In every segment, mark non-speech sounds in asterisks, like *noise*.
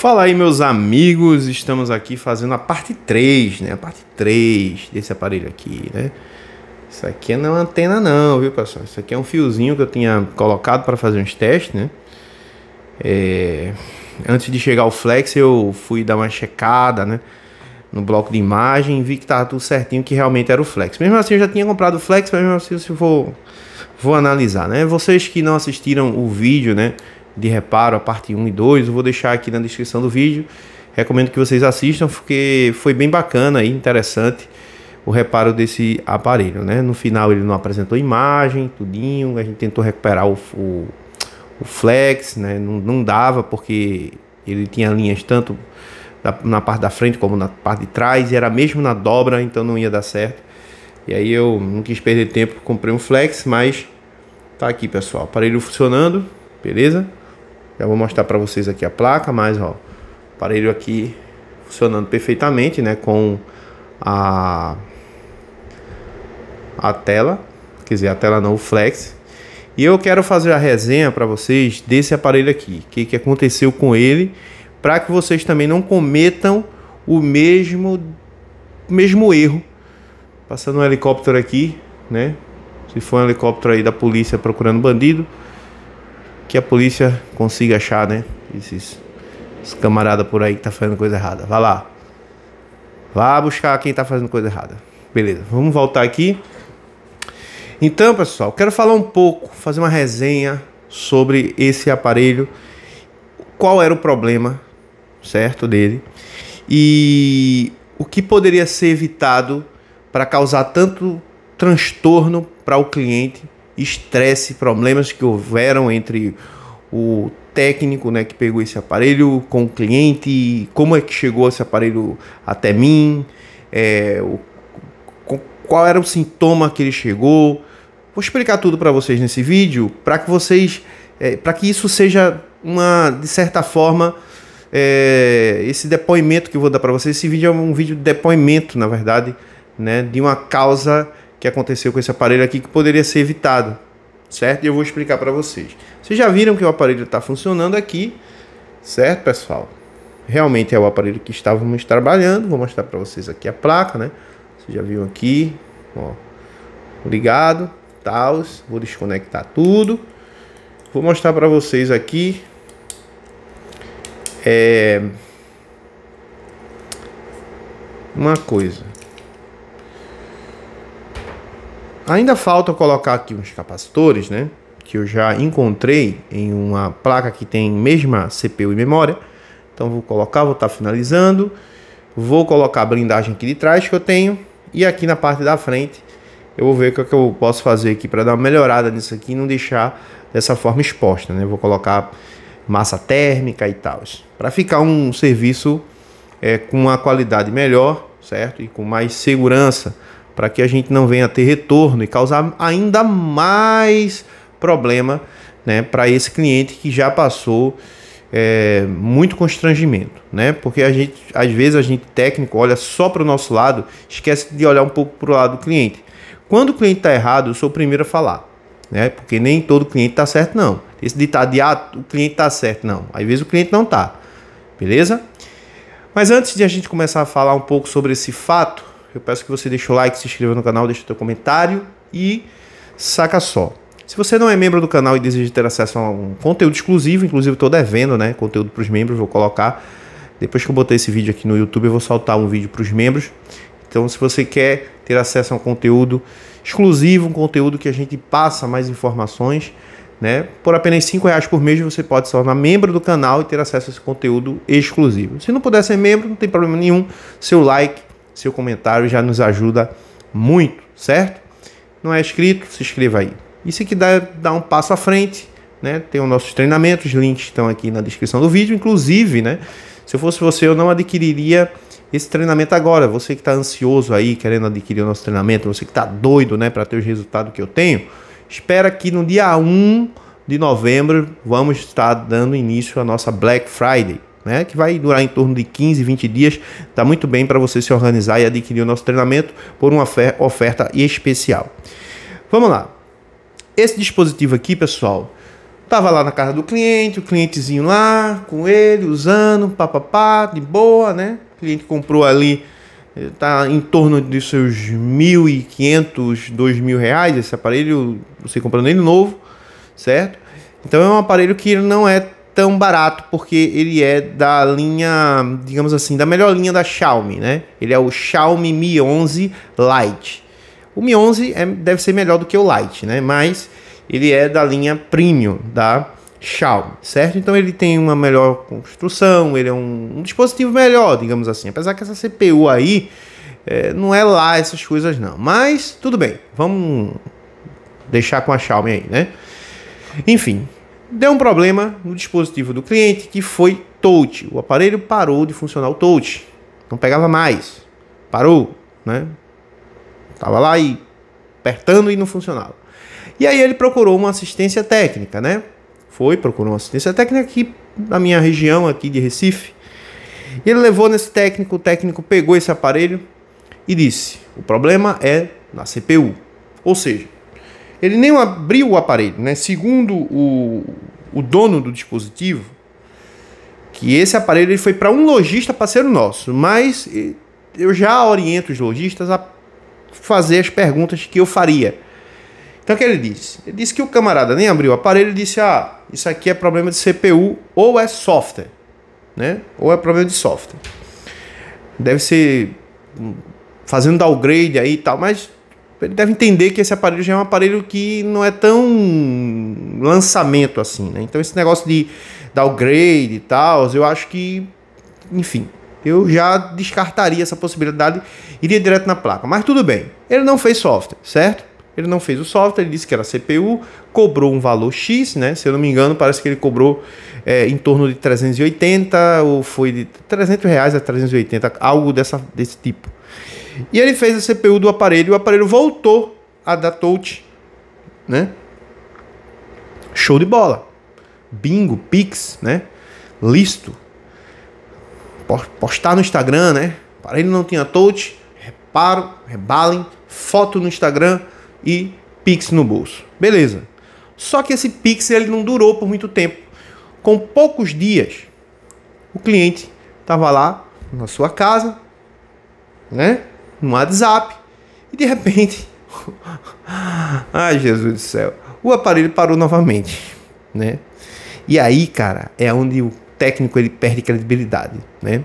Fala aí, meus amigos, estamos aqui fazendo a parte 3, né? A parte 3 desse aparelho aqui, né? Isso aqui não é uma antena não, viu, pessoal? Isso aqui é um fiozinho que eu tinha colocado para fazer uns testes, né? É... Antes de chegar o flex, eu fui dar uma checada, né? No bloco de imagem, vi que tava tudo certinho, que realmente era o flex. Mesmo assim, eu já tinha comprado o flex, mas mesmo assim, se vou, Vou analisar, né? Vocês que não assistiram o vídeo, né? de reparo, a parte 1 e 2, eu vou deixar aqui na descrição do vídeo. Recomendo que vocês assistam porque foi bem bacana e interessante o reparo desse aparelho, né? No final ele não apresentou imagem, tudinho, a gente tentou recuperar o, o, o flex, né? Não, não, dava porque ele tinha linhas tanto da, na parte da frente como na parte de trás e era mesmo na dobra, então não ia dar certo. E aí eu não quis perder tempo, comprei um flex, mas tá aqui, pessoal, aparelho funcionando, beleza? Já vou mostrar para vocês aqui a placa, mas ó, aparelho aqui funcionando perfeitamente, né, com a a tela, quer dizer, a tela não, o flex. E eu quero fazer a resenha para vocês desse aparelho aqui, o que, que aconteceu com ele, para que vocês também não cometam o mesmo mesmo erro. Passando um helicóptero aqui, né? Se for um helicóptero aí da polícia procurando bandido, que a polícia consiga achar, né? Esses, esses camarada por aí que tá fazendo coisa errada. Vá lá. Vá buscar quem tá fazendo coisa errada. Beleza, vamos voltar aqui. Então, pessoal, quero falar um pouco, fazer uma resenha sobre esse aparelho, qual era o problema, certo, dele e o que poderia ser evitado para causar tanto transtorno para o cliente estresse, problemas que houveram entre o técnico né, que pegou esse aparelho com o cliente, como é que chegou esse aparelho até mim, é, o, qual era o sintoma que ele chegou. Vou explicar tudo para vocês nesse vídeo para que vocês, é, para que isso seja uma, de certa forma, é, esse depoimento que eu vou dar para vocês. Esse vídeo é um vídeo de depoimento, na verdade, né, de uma causa que aconteceu com esse aparelho aqui que poderia ser evitado, certo? E eu vou explicar para vocês. Vocês já viram que o aparelho está funcionando aqui, certo, pessoal? Realmente é o aparelho que estávamos trabalhando. Vou mostrar para vocês aqui a placa, né? Vocês já viram aqui, ó, ligado, tal. Vou desconectar tudo. Vou mostrar para vocês aqui. É uma coisa. Ainda falta colocar aqui uns capacitores, né? Que eu já encontrei em uma placa que tem mesma CPU e memória. Então vou colocar, vou estar tá finalizando. Vou colocar a blindagem aqui de trás que eu tenho. E aqui na parte da frente eu vou ver o que, é que eu posso fazer aqui para dar uma melhorada nisso aqui e não deixar dessa forma exposta, né? Vou colocar massa térmica e tal. Para ficar um serviço é, com uma qualidade melhor, certo? E com mais segurança para que a gente não venha ter retorno e causar ainda mais problema né, para esse cliente que já passou é, muito constrangimento, né? Porque a gente, às vezes, a gente técnico olha só para o nosso lado, esquece de olhar um pouco para o lado do cliente. Quando o cliente está errado, eu sou o primeiro a falar, né? Porque nem todo cliente está certo, não. Esse ditado de ah, o cliente está certo, não. Às vezes o cliente não está, beleza? Mas antes de a gente começar a falar um pouco sobre esse fato, eu peço que você deixe o like, se inscreva no canal, deixe o seu comentário e saca só. Se você não é membro do canal e deseja ter acesso a um conteúdo exclusivo, inclusive estou devendo, né? Conteúdo para os membros, vou colocar. Depois que eu botar esse vídeo aqui no YouTube, eu vou soltar um vídeo para os membros. Então, se você quer ter acesso a um conteúdo exclusivo, um conteúdo que a gente passa mais informações, né? Por apenas R$ reais por mês você pode se tornar membro do canal e ter acesso a esse conteúdo exclusivo. Se não puder ser membro, não tem problema nenhum. Seu like, seu comentário já nos ajuda muito, certo? Não é inscrito? Se inscreva aí. Isso aqui dá um passo à frente, né? Tem os nossos treinamentos, os links estão aqui na descrição do vídeo. Inclusive, né? Se eu fosse você, eu não adquiriria esse treinamento agora. Você que está ansioso aí, querendo adquirir o nosso treinamento, você que está doido, né, para ter os resultados que eu tenho, espera que no dia 1 de novembro vamos estar dando início à nossa Black Friday né, que vai durar em torno de 15, 20 dias. Está muito bem para você se organizar e adquirir o nosso treinamento por uma oferta especial. Vamos lá. Esse dispositivo aqui, pessoal, tava lá na casa do cliente, o clientezinho lá, com ele, usando, papapá, de boa, né? O cliente comprou ali, eh, tá em torno de seus 1.500, 2.000 reais esse aparelho, você comprando ele novo, certo? Então é um aparelho que não é tão barato porque ele é da linha, digamos assim, da melhor linha da Xiaomi, né? Ele é o Xiaomi Mi 11 Lite. O Mi 11 é, deve ser melhor do que o Lite, né? Mas ele é da linha premium da Xiaomi, certo? Então ele tem uma melhor construção, ele é um, um dispositivo melhor, digamos assim. Apesar que essa CPU aí é, não é lá essas coisas não. Mas tudo bem, vamos deixar com a Xiaomi aí, né? Enfim, deu um problema no dispositivo do cliente que foi touch. O aparelho parou de funcionar o touch. Não pegava mais. Parou, né? Tava lá e apertando e não funcionava. E aí ele procurou uma assistência técnica, né? Foi, procurou uma assistência técnica aqui na minha região aqui de Recife. E ele levou nesse técnico, o técnico pegou esse aparelho e disse: "O problema é na CPU". Ou seja, ele nem abriu o aparelho, né? Segundo o, o dono do dispositivo, que esse aparelho ele foi para um lojista parceiro nosso, mas eu já oriento os lojistas a fazer as perguntas que eu faria. Então o que ele disse? Ele disse que o camarada nem abriu o aparelho e disse: "Ah, isso aqui é problema de CPU ou é software, né? Ou é problema de software. Deve ser hum, fazendo downgrade aí e tal, mas ele deve entender que esse aparelho já é um aparelho que não é tão lançamento assim, né? Então esse negócio de downgrade e tal, eu acho que, enfim, eu já descartaria essa possibilidade, iria direto na placa. Mas tudo bem, ele não fez software, certo? Ele não fez o software, ele disse que era CPU, cobrou um valor X, né? Se eu não me engano, parece que ele cobrou é, em torno de 380 ou foi de 300 reais a 380, algo dessa, desse tipo. E ele fez a CPU do aparelho e o aparelho voltou a dar touch, né? Show de bola. Bingo, Pix, né? Listo. Postar no Instagram, né? O aparelho não tinha touch, reparo, rebalem, foto no Instagram e Pix no bolso. Beleza. Só que esse Pix ele não durou por muito tempo. Com poucos dias, o cliente estava lá na sua casa, né? no WhatsApp. E de repente, *laughs* ai Jesus do céu, o aparelho parou novamente, né? E aí, cara, é onde o técnico ele perde credibilidade, né?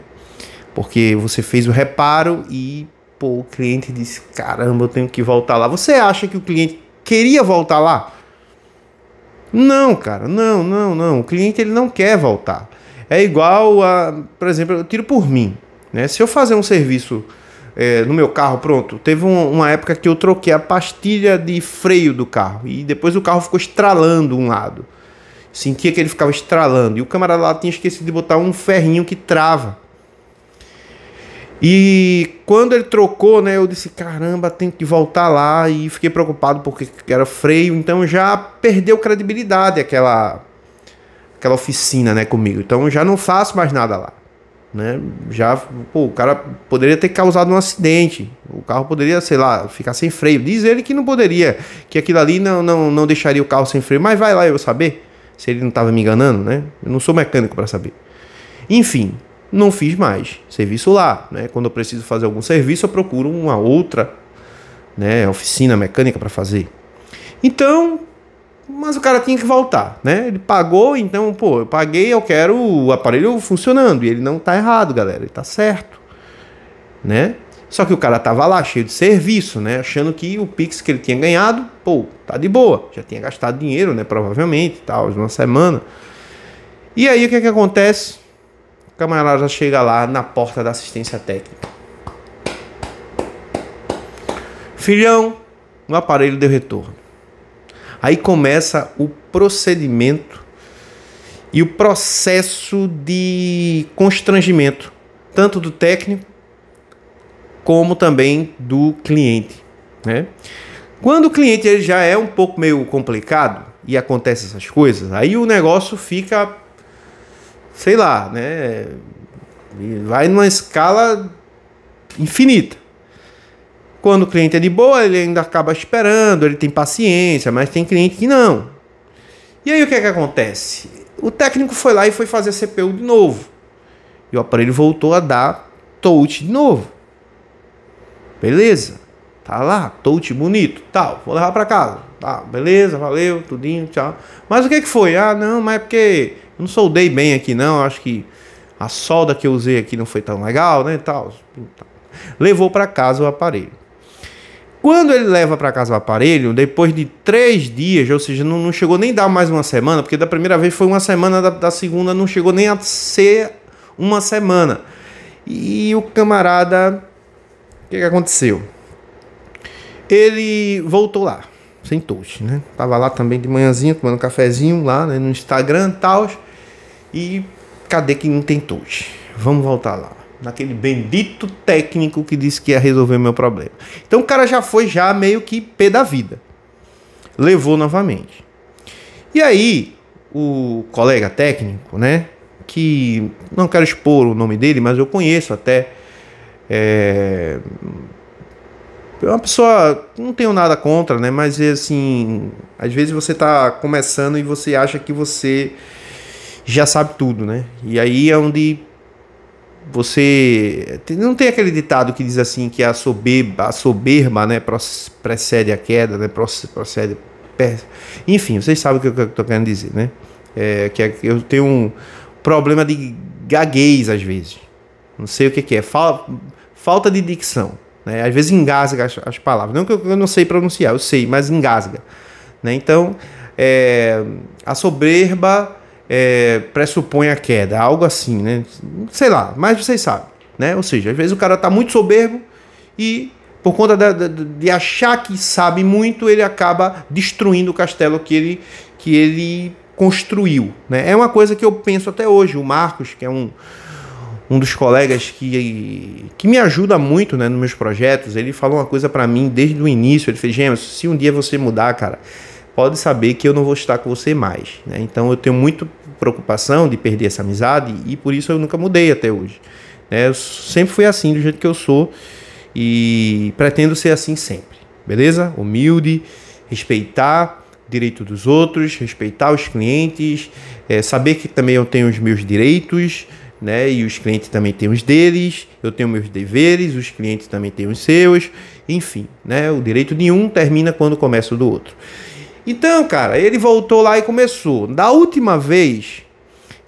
Porque você fez o reparo e pô, o cliente disse: "Caramba, eu tenho que voltar lá". Você acha que o cliente queria voltar lá? Não, cara, não, não, não. O cliente ele não quer voltar. É igual a, por exemplo, eu tiro por mim, né? Se eu fazer um serviço é, no meu carro, pronto. Teve um, uma época que eu troquei a pastilha de freio do carro e depois o carro ficou estralando um lado. Sentia que ele ficava estralando e o camarada lá tinha esquecido de botar um ferrinho que trava. E quando ele trocou, né, eu disse: caramba, tenho que voltar lá. E fiquei preocupado porque era freio, então já perdeu credibilidade aquela, aquela oficina né, comigo. Então já não faço mais nada lá. Né? Já, pô, o cara poderia ter causado um acidente. O carro poderia, sei lá, ficar sem freio. Diz ele que não poderia, que aquilo ali não, não, não deixaria o carro sem freio. Mas vai lá eu saber se ele não estava me enganando, né? Eu não sou mecânico para saber. Enfim, não fiz mais serviço lá, né? Quando eu preciso fazer algum serviço, eu procuro uma outra, né, oficina mecânica para fazer. Então, mas o cara tinha que voltar, né? Ele pagou, então, pô, eu paguei, eu quero o aparelho funcionando. E ele não tá errado, galera, ele tá certo, né? Só que o cara tava lá cheio de serviço, né? Achando que o Pix que ele tinha ganhado, pô, tá de boa. Já tinha gastado dinheiro, né? Provavelmente, tal, de uma semana. E aí o que é que acontece? O camarada chega lá na porta da assistência técnica. Filhão, o aparelho deu retorno. Aí começa o procedimento e o processo de constrangimento, tanto do técnico como também do cliente. Né? Quando o cliente ele já é um pouco meio complicado e acontece essas coisas, aí o negócio fica, sei lá, né? Vai numa escala infinita. Quando o cliente é de boa, ele ainda acaba esperando, ele tem paciência, mas tem cliente que não. E aí o que é que acontece? O técnico foi lá e foi fazer CPU de novo. E o aparelho voltou a dar touch de novo. Beleza? Tá lá, touch bonito, tal. Vou levar para casa. Tá, beleza, valeu, tudinho, tchau. Mas o que é que foi? Ah, não, mas é porque eu não soldei bem aqui não, acho que a solda que eu usei aqui não foi tão legal, né, tal. Levou para casa o aparelho. Quando ele leva para casa o aparelho, depois de três dias, ou seja, não, não, chegou nem dar mais uma semana, porque da primeira vez foi uma semana, da, da segunda não chegou nem a ser uma semana. E o camarada, o que, que aconteceu? Ele voltou lá, sem tosse, né? Tava lá também de manhãzinha, tomando um cafezinho lá né, no Instagram e tal. E cadê que não tem tosse? Vamos voltar lá naquele bendito técnico que disse que ia resolver meu problema. Então o cara já foi já meio que pé da vida. Levou novamente. E aí o colega técnico, né, que não quero expor o nome dele, mas eu conheço até é, é uma pessoa não tenho nada contra, né, mas assim, às vezes você tá começando e você acha que você já sabe tudo, né? E aí é onde você não tem aquele ditado que diz assim que a soberba, a soberba né, precede a queda, né, procede, enfim, vocês sabem o que eu estou querendo dizer, né? É, que é, eu tenho um problema de gaguez às vezes, não sei o que, que é, falta de dicção, né? Às vezes engasga as, as, palavras, não que eu, eu não sei pronunciar, eu sei, mas engasga, né? Então, é, a soberba é, pressupõe a queda, algo assim, né? Sei lá, mas vocês sabem, né? Ou seja, às vezes o cara tá muito soberbo e por conta de achar que sabe muito, ele acaba destruindo o castelo que ele, que ele construiu. Né? É uma coisa que eu penso até hoje. O Marcos, que é um, um dos colegas que, que me ajuda muito né, nos meus projetos, ele falou uma coisa para mim desde o início. Ele fez, Gêmeos, se um dia você mudar, cara, pode saber que eu não vou estar com você mais. Né? Então eu tenho muita preocupação de perder essa amizade e por isso eu nunca mudei até hoje. Né? Eu sempre fui assim, do jeito que eu sou e pretendo ser assim sempre. Beleza? Humilde, respeitar o direito dos outros, respeitar os clientes, é, saber que também eu tenho os meus direitos. Né? E os clientes também têm os deles, eu tenho meus deveres, os clientes também têm os seus, enfim, né? O direito de um termina quando começa o do outro. Então, cara, ele voltou lá e começou. Da última vez,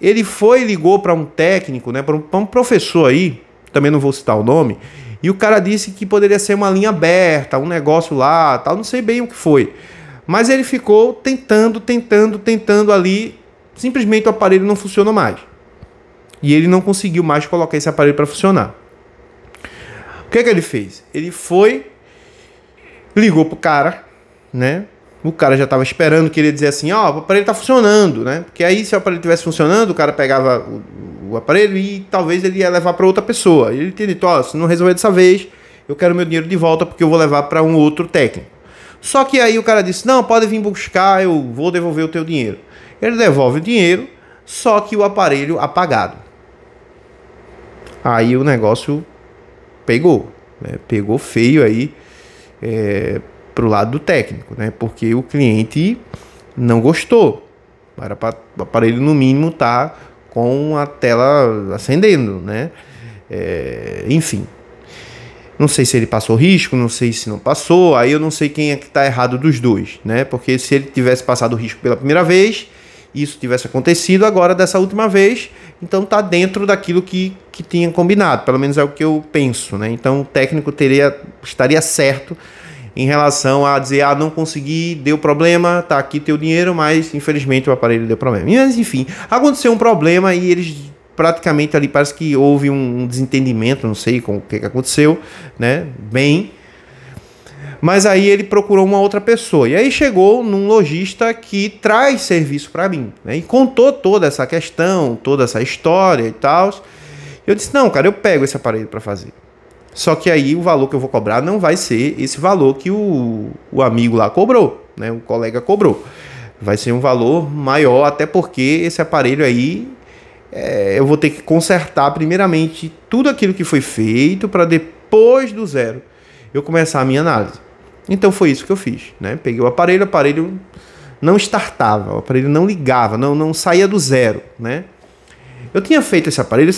ele foi e ligou para um técnico, né, para um, um, professor aí, também não vou citar o nome, e o cara disse que poderia ser uma linha aberta, um negócio lá, tal, não sei bem o que foi. Mas ele ficou tentando, tentando, tentando ali, simplesmente o aparelho não funcionou mais. E ele não conseguiu mais colocar esse aparelho para funcionar. O que é que ele fez? Ele foi ligou pro cara, né? O cara já estava esperando, queria dizer assim, ó, oh, o aparelho está funcionando, né? Porque aí se o aparelho estivesse funcionando, o cara pegava o, o, aparelho e talvez ele ia levar para outra pessoa. Ele tinha dito, ó, oh, se não resolver dessa vez, eu quero meu dinheiro de volta porque eu vou levar para um outro técnico. Só que aí o cara disse, não, pode vir buscar, eu vou devolver o teu dinheiro. Ele devolve o dinheiro, só que o aparelho apagado. Aí o negócio pegou, né? pegou feio aí. É, para o lado do técnico, né? Porque o cliente não gostou. Para o aparelho, no mínimo, tá com a tela acendendo, né? É, enfim. Não sei se ele passou risco, não sei se não passou. Aí eu não sei quem é que está errado dos dois, né? Porque se ele tivesse passado risco pela primeira vez, isso tivesse acontecido agora dessa última vez, então tá dentro daquilo que, que tinha combinado, pelo menos é o que eu penso, né? Então o técnico teria estaria certo em relação a dizer, ah, não consegui, deu problema, tá aqui teu dinheiro, mas infelizmente o aparelho deu problema. Mas enfim, aconteceu um problema e eles praticamente ali parece que houve um desentendimento, não sei com o que, que aconteceu, né? Bem. Mas aí ele procurou uma outra pessoa. E aí chegou num lojista que traz serviço para mim. Né? E contou toda essa questão, toda essa história e tal. Eu disse: Não, cara, eu pego esse aparelho para fazer. Só que aí o valor que eu vou cobrar não vai ser esse valor que o, o amigo lá cobrou, né? O colega cobrou. Vai ser um valor maior, até porque esse aparelho aí é, eu vou ter que consertar primeiramente tudo aquilo que foi feito para depois do zero eu começar a minha análise. Então foi isso que eu fiz, né? Peguei o aparelho, o aparelho não startava, o aparelho não ligava, não, não saía do zero, né? Eu tinha feito esse aparelho,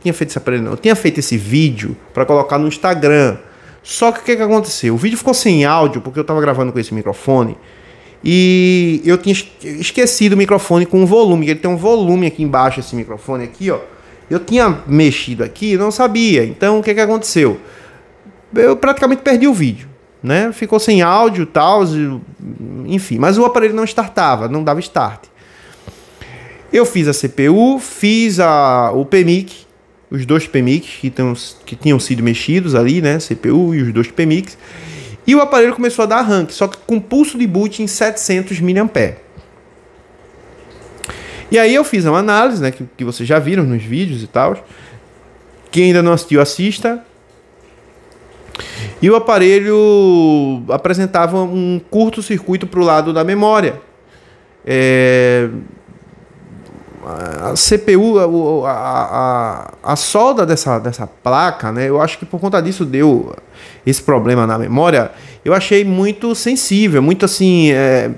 tinha feito esse aparelho, não, eu tinha feito esse vídeo para colocar no Instagram. Só que o que, que aconteceu? O vídeo ficou sem áudio porque eu estava gravando com esse microfone e eu tinha esquecido o microfone com o volume. Ele tem um volume aqui embaixo, esse microfone aqui, ó. Eu tinha mexido aqui, não sabia. Então o que, que aconteceu? Eu praticamente perdi o vídeo, né? Ficou sem áudio, tal, enfim. Mas o aparelho não startava, não dava start. Eu fiz a CPU, fiz a, o PMIC, os dois PMICs que, tão, que tinham sido mexidos ali, né? CPU e os dois PMICs. E o aparelho começou a dar arranque, só que com pulso de boot em 700 mAh. E aí eu fiz uma análise, né, que, que vocês já viram nos vídeos e tal. Quem ainda não assistiu, assista. E o aparelho apresentava um curto-circuito para o lado da memória. É, a CPU, a, a, a, solda dessa, dessa placa, né? Eu acho que por conta disso deu esse problema na memória. Eu achei muito sensível, muito assim. É,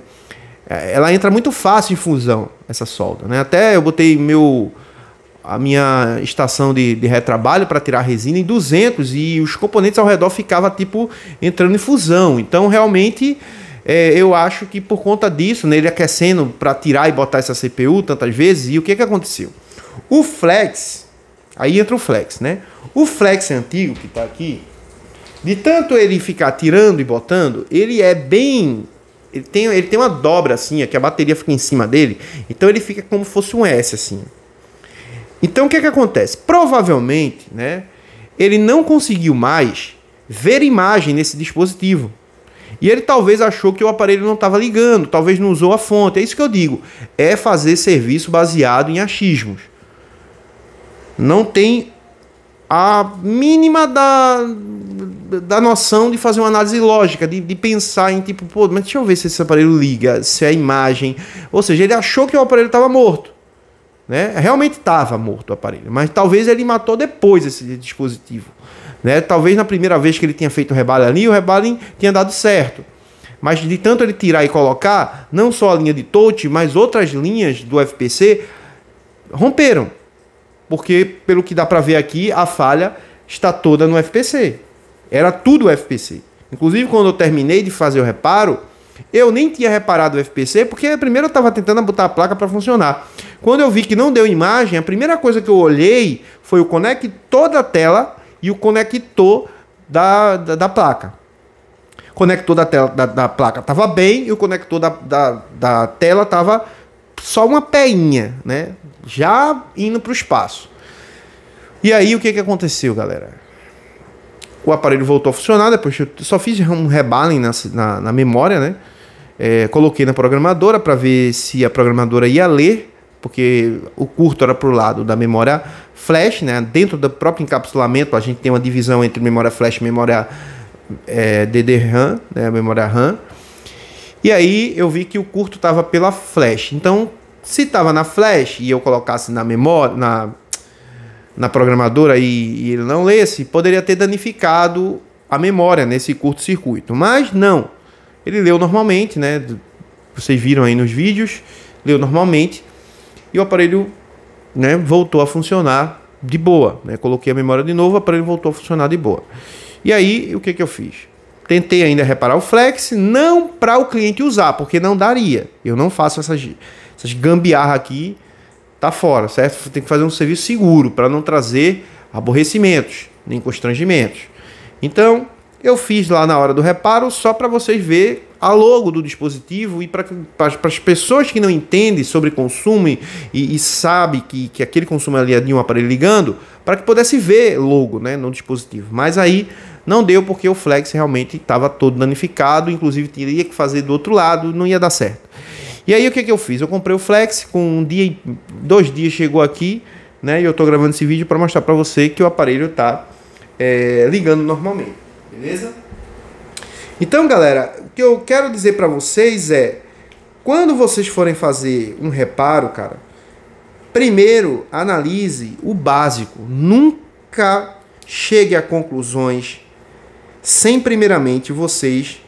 é ela entra muito fácil em fusão, essa solda, né? Até eu botei meu a minha estação de, de retrabalho para tirar resina em 200 e os componentes ao redor ficava tipo entrando em fusão. Então realmente é, eu acho que por conta disso, né, ele aquecendo para tirar e botar essa CPU tantas vezes, e o que, que aconteceu? O Flex, aí entra o Flex, né? O Flex antigo que está aqui, de tanto ele ficar tirando e botando, ele é bem. Ele tem, ele tem uma dobra assim, é que a bateria fica em cima dele, então ele fica como fosse um S assim. Então o que, que acontece? Provavelmente, né? Ele não conseguiu mais ver imagem nesse dispositivo. E ele talvez achou que o aparelho não estava ligando, talvez não usou a fonte. É isso que eu digo. É fazer serviço baseado em achismos. Não tem a mínima da, da noção de fazer uma análise lógica, de, de pensar em tipo, pô, mas deixa eu ver se esse aparelho liga, se é a imagem. Ou seja, ele achou que o aparelho estava morto. Né? Realmente estava morto o aparelho, mas talvez ele matou depois esse dispositivo. Né? Talvez na primeira vez que ele tinha feito o rebalho ali, o rebalho tinha dado certo. Mas de tanto ele tirar e colocar, não só a linha de touch, mas outras linhas do FPC romperam. Porque, pelo que dá para ver aqui, a falha está toda no FPC. Era tudo FPC. Inclusive, quando eu terminei de fazer o reparo, eu nem tinha reparado o FPC, porque primeiro eu estava tentando botar a placa para funcionar. Quando eu vi que não deu imagem, a primeira coisa que eu olhei foi o conector da tela e o conector da, da, da placa. O conector da, tela, da, da placa estava bem e o conector da, da, da tela estava só uma peinha, né? Já indo para o espaço. E aí o que, que aconteceu, galera? O aparelho voltou a funcionar, depois eu só fiz um rebalem na, na, na memória, né? É, coloquei na programadora para ver se a programadora ia ler, porque o curto era para o lado da memória flash, né? Dentro do próprio encapsulamento, a gente tem uma divisão entre memória flash e memória é, DDRAM, né? memória RAM. E aí eu vi que o curto estava pela flash. Então, se estava na flash e eu colocasse na memória, na, na programadora e, e ele não lesse, poderia ter danificado a memória nesse curto-circuito. Mas não. Ele leu normalmente, né? Vocês viram aí nos vídeos, leu normalmente. E o aparelho né, voltou a funcionar de boa. Né? Coloquei a memória de novo, o aparelho voltou a funcionar de boa. E aí, o que, que eu fiz? Tentei ainda reparar o flex, não para o cliente usar, porque não daria. Eu não faço essas, essas gambiarra aqui, tá fora, certo? Tem que fazer um serviço seguro para não trazer aborrecimentos nem constrangimentos. Então, eu fiz lá na hora do reparo só para vocês ver a logo do dispositivo e para as pessoas que não entendem sobre consumo e, e sabe que, que aquele consumo ali é de um aparelho ligando, para que pudesse ver logo né, no dispositivo. Mas aí não deu porque o flex realmente estava todo danificado, inclusive teria que fazer do outro lado, não ia dar certo. E aí o que, que eu fiz? Eu comprei o flex, com um dia, dois dias chegou aqui, né? E eu estou gravando esse vídeo para mostrar para você que o aparelho está é, eh, ligando normalmente. Beleza? Então, galera, o que eu quero dizer para vocês é: quando vocês forem fazer um reparo, cara, primeiro analise o básico. Nunca chegue a conclusões sem primeiramente vocês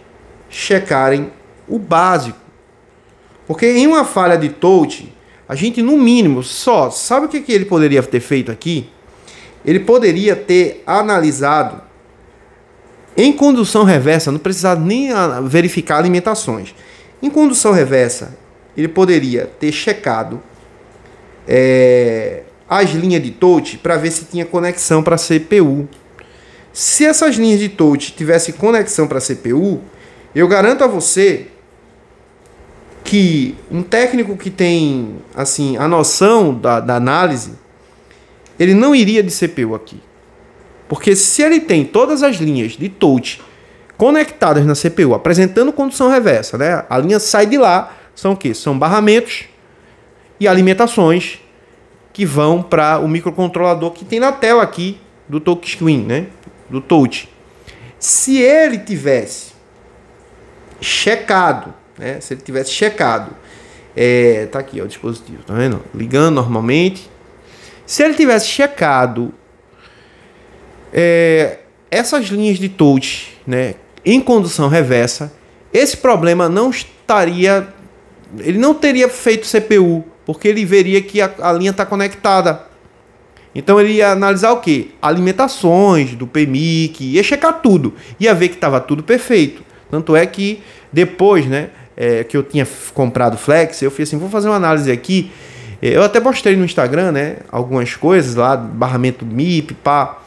checarem o básico. Porque em uma falha de touch, a gente no mínimo só sabe o que, que ele poderia ter feito aqui? Ele poderia ter analisado em condução reversa, não precisava nem ah, verificar alimentações. Em condução reversa, ele poderia ter checado é, as linhas de touch para ver se tinha conexão para CPU. Se essas linhas de touch tivessem conexão para CPU, eu garanto a você que um técnico que tem assim a noção da, da análise, ele não iria de CPU aqui. Porque se ele tem todas as linhas de touch conectadas na CPU, apresentando condução reversa, né? A linha sai de lá, são o quê? São barramentos e alimentações que vão para o microcontrolador que tem na tela aqui do touchscreen, né? Do touch. Se ele tivesse checado, né? Se ele tivesse checado, é, tá aqui ó, o dispositivo, tá vendo? Ligando normalmente. Se ele tivesse checado é, essas linhas de touch né, em condução reversa, esse problema não estaria. Ele não teria feito CPU, porque ele veria que a, a linha está conectada. Então ele ia analisar o que? Alimentações do PMIC, ia checar tudo, ia ver que estava tudo perfeito. Tanto é que depois, né, é, que eu tinha comprado Flex, eu fiz assim, vou fazer uma análise aqui. É, eu até postei no Instagram, né, algumas coisas lá, barramento MIP, pá.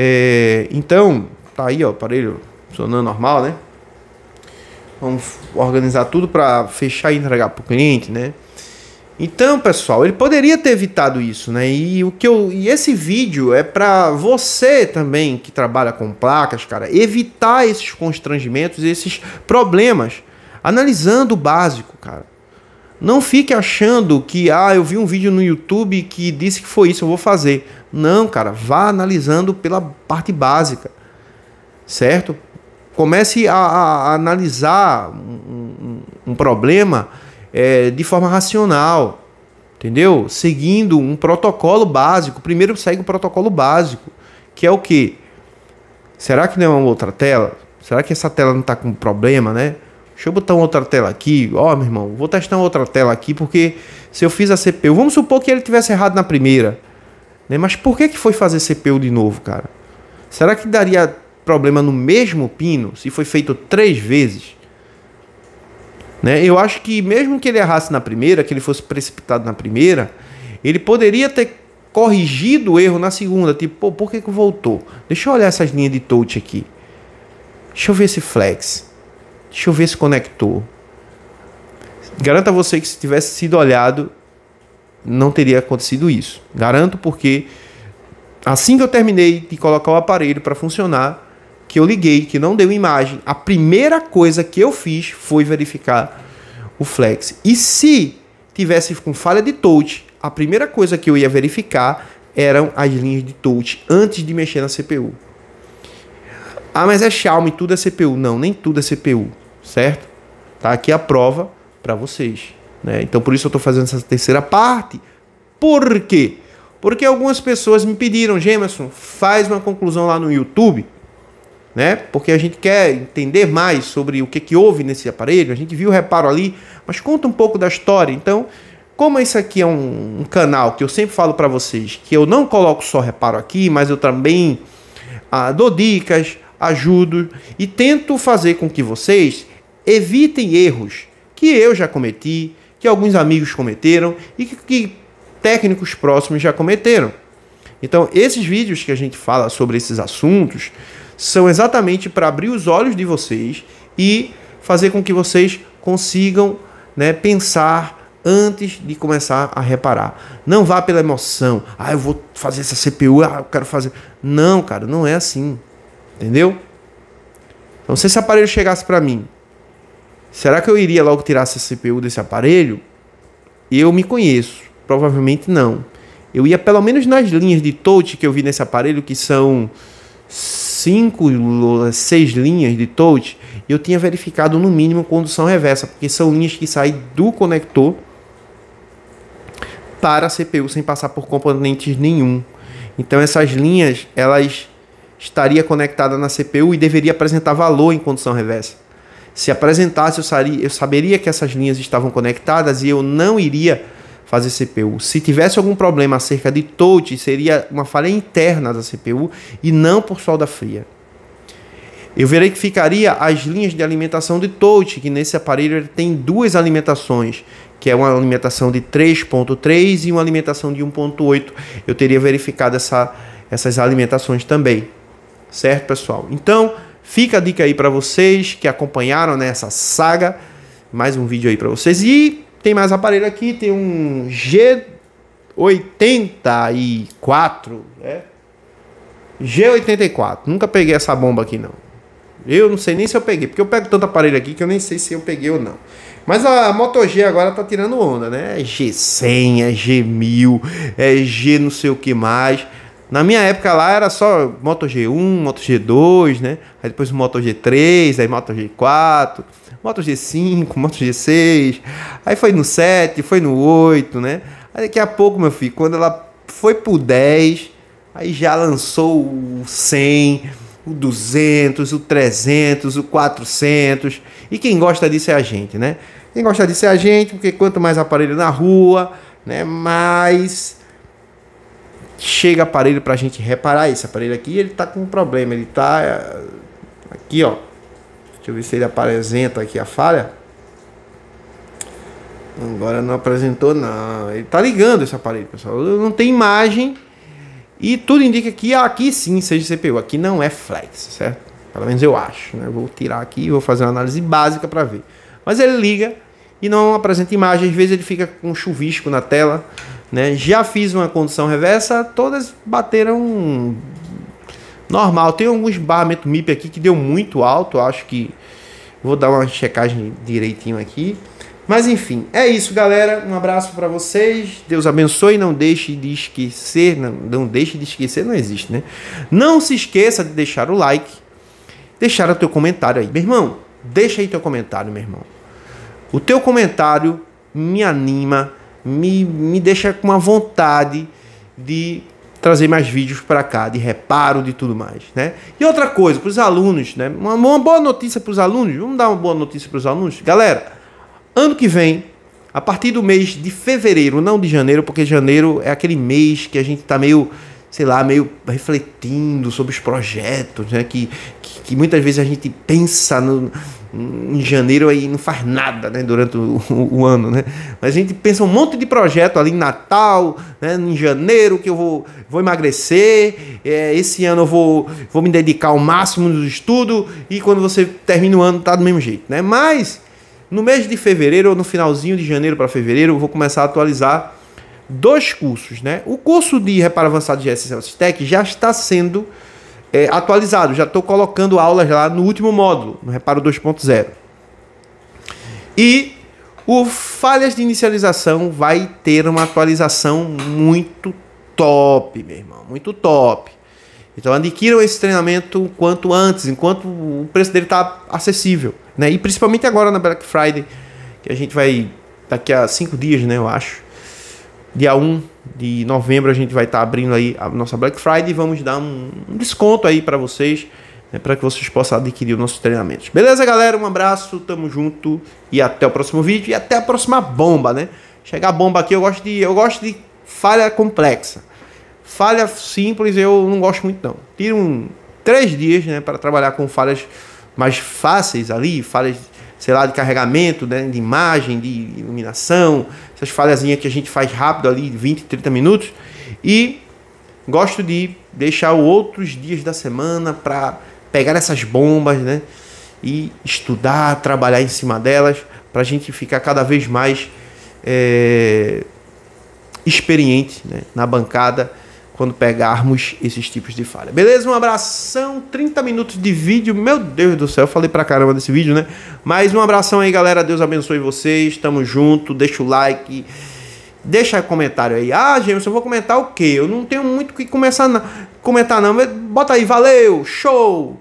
É, então, tá aí, ó, o aparelho funcionando normal, né? Vamos organizar tudo para fechar e entregar pro cliente, né? Então, pessoal, ele poderia ter evitado isso, né? E o que eu, e esse vídeo é para você também que trabalha com placas, cara, evitar esses constrangimentos, esses problemas, analisando o básico, cara. Não fique achando que ah, eu vi um vídeo no YouTube que disse que foi isso, eu vou fazer. Não, cara, vá analisando pela parte básica, certo? Comece a, a, a analisar um, um, problema é, de forma racional, entendeu? Seguindo um protocolo básico. Primeiro segue o protocolo básico, que é o que? Será que não é uma outra tela? Será que essa tela não está com problema, né? Deixa eu botar uma outra tela aqui. Ó, oh, meu irmão, vou testar uma outra tela aqui, porque se eu fiz a CPU, vamos supor que ele tivesse errado na primeira. Né? Mas por que, que foi fazer CPU de novo, cara? Será que daria problema no mesmo pino se foi feito três vezes? Né? Eu acho que mesmo que ele errasse na primeira, que ele fosse precipitado na primeira, ele poderia ter corrigido o erro na segunda. Tipo, Pô, por que, que voltou? Deixa eu olhar essas linhas de touch aqui. Deixa eu ver esse flex. Deixa eu ver esse conector. Garanto a você que se tivesse sido olhado, não teria acontecido isso. Garanto porque assim que eu terminei de colocar o aparelho para funcionar, que eu liguei, que não deu imagem, a primeira coisa que eu fiz foi verificar o flex. E se tivesse com falha de touch, a primeira coisa que eu ia verificar eram as linhas de touch antes de mexer na CPU. Ah, mas é Xiaomi, tudo é CPU. Não, nem tudo é CPU, certo? Tá aqui a prova para vocês. Né? Então por isso eu estou fazendo essa terceira parte. Por quê? Porque algumas pessoas me pediram, Gemerson, faz uma conclusão lá no YouTube, né? Porque a gente quer entender mais sobre o que, que houve nesse aparelho, a gente viu o reparo ali, mas conta um pouco da história. Então, como esse aqui é um, um canal que eu sempre falo para vocês, que eu não coloco só reparo aqui, mas eu também ah, dou dicas, ajudo e tento fazer com que vocês evitem erros que eu já cometi, que alguns amigos cometeram e que, que técnicos próximos já cometeram. Então, esses vídeos que a gente fala sobre esses assuntos são exatamente para abrir os olhos de vocês e fazer com que vocês consigam né, pensar antes de começar a reparar. Não vá pela emoção. Ah, eu vou fazer essa CPU, ah, eu quero fazer. Não, cara, não é assim. Entendeu? Então, se esse aparelho chegasse para mim Será que eu iria logo tirar essa CPU desse aparelho? Eu me conheço, provavelmente não. Eu ia pelo menos nas linhas de touch que eu vi nesse aparelho, que são 5, 6 linhas de touch, eu tinha verificado no mínimo condução reversa, porque são linhas que saem do conector para a CPU sem passar por componentes nenhum. Então essas linhas, elas estaria conectada na CPU e deveria apresentar valor em condução reversa se apresentasse, eu, saria, eu saberia que essas linhas estavam conectadas e eu não iria fazer CPU. Se tivesse algum problema acerca de touch, seria uma falha interna da CPU e não por solda fria. Eu verificaria as linhas de alimentação de touch, que nesse aparelho tem duas alimentações, que é uma alimentação de 3.3 e uma alimentação de 1.8. Eu teria verificado essa, essas alimentações também. Certo, pessoal? Então, Fica a dica aí para vocês que acompanharam nessa saga. Mais um vídeo aí para vocês. E tem mais aparelho aqui, tem um G84, né? G84. Nunca peguei essa bomba aqui não. Eu não sei nem se eu peguei, porque eu pego tanto aparelho aqui que eu nem sei se eu peguei ou não. Mas a Moto G agora tá tirando onda, né? É G100, é G1000, é G não sei o que mais. Na minha época lá era só Moto G1, Moto G2, né? Aí depois Moto G3, aí Moto G4, Moto G5, Moto G6. Aí foi no 7, foi no 8, né? Aí daqui a pouco, meu filho, quando ela foi pro 10, aí já lançou o 100, o 200, o 300, o 400. E quem gosta disso é a gente, né? Quem gosta disso é a gente, porque quanto mais aparelho na rua, né? Mais chega aparelho para a gente reparar esse aparelho aqui, ele está com um problema, ele está eh, aqui, ó. Deixa eu ver se ele apresenta aqui a falha. Agora não apresentou não. Ele está ligando esse aparelho, pessoal. Não tem imagem e tudo indica que aqui sim seja CPU, aqui não é flex, certo? Pelo menos eu acho, né? vou tirar aqui e vou fazer uma análise básica para ver. Mas ele liga e não apresenta imagem, às vezes ele fica com um chuvisco na tela né? Já fiz uma condução reversa, todas bateram normal. Tem alguns barramentos MIP aqui que deu muito alto, acho que vou dar uma checagem direitinho aqui. Mas enfim, é isso, galera. Um abraço para vocês. Deus abençoe. Não deixe de esquecer, não, não deixe de esquecer, não existe, né? Não se esqueça de deixar o like, deixar o teu comentário aí, meu irmão. Deixa aí teu comentário, meu irmão. O teu comentário me anima me, me deixa com uma vontade de trazer mais vídeos para cá, de reparo, de tudo mais, né? E outra coisa, para os alunos, né? Uma, uma boa notícia para os alunos, vamos dar uma boa notícia para os alunos? Galera, ano que vem, a partir do mês de fevereiro, não de janeiro, porque janeiro é aquele mês que a gente está meio sei lá, meio refletindo sobre os projetos, né? Que, que, que muitas vezes a gente pensa no, em janeiro aí não faz nada né, durante o, o, o, ano. Né? Mas a gente pensa um monte de projeto ali em Natal, né, em janeiro que eu vou, vou emagrecer, é, esse ano eu vou, vou me dedicar ao máximo no estudo e quando você termina o ano tá do mesmo jeito. Né? Mas no mês de fevereiro ou no finalzinho de janeiro para fevereiro eu vou começar a atualizar dois cursos. Né? O curso de reparo avançado de GSS Tech já está sendo é, atualizado. Já estou colocando aulas lá no último módulo, no Reparo 2.0. E o Falhas de Inicialização vai ter uma atualização muito top, meu irmão. Muito top. Então adquiram esse treinamento quanto antes, enquanto o preço dele está acessível. Né? E principalmente agora na Black Friday, que a gente vai daqui a cinco dias, né, eu acho Dia 1 de novembro a gente vai estar tá abrindo aí a nossa Black Friday e vamos dar um, um desconto aí para vocês, né, para que vocês possam adquirir os nossos treinamentos. Beleza, galera? Um abraço, tamo junto e até o próximo vídeo e até a próxima bomba, né? Chegar a bomba aqui, eu gosto de eu gosto de falha complexa. Falha simples eu não gosto muito não. Tira um três dias, né, para trabalhar com falhas mais fáceis ali, falhas sei lá, de carregamento, né, de imagem, de iluminação, essas falhazinhas que a gente faz rápido ali, 20, 30 minutos. E gosto de deixar outros dias da semana para pegar essas bombas, né? E estudar, trabalhar em cima delas, para a gente ficar cada vez mais é, experiente né, na bancada quando pegarmos esses tipos de falha. Beleza? Um abração, 30 minutos de vídeo. Meu Deus do céu, eu falei pra caramba desse vídeo, né? Mas um abração aí, galera. Deus abençoe vocês. Tamo junto. Deixa o like. Deixa comentário aí. Ah, James, eu vou comentar o quê? Eu não tenho muito o que começar a comentar, não. Bota aí, valeu, show,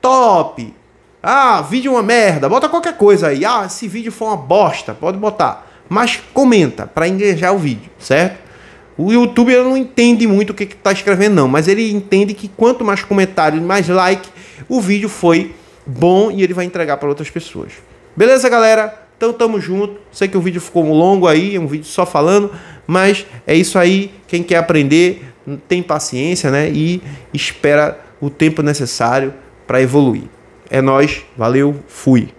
top. Ah, vídeo é uma merda. Bota qualquer coisa aí. Ah, esse vídeo foi uma bosta. Pode botar. Mas comenta para engajar o vídeo, certo? O YouTube não entende muito o que está escrevendo, não, mas ele entende que quanto mais comentários, mais like, o vídeo foi bom e ele vai entregar para outras pessoas. Beleza, galera? Então tamo junto. Sei que o vídeo ficou longo aí, é um vídeo só falando, mas é isso aí. Quem quer aprender, tem paciência, né? E espera o tempo necessário para evoluir. É nós, valeu, fui.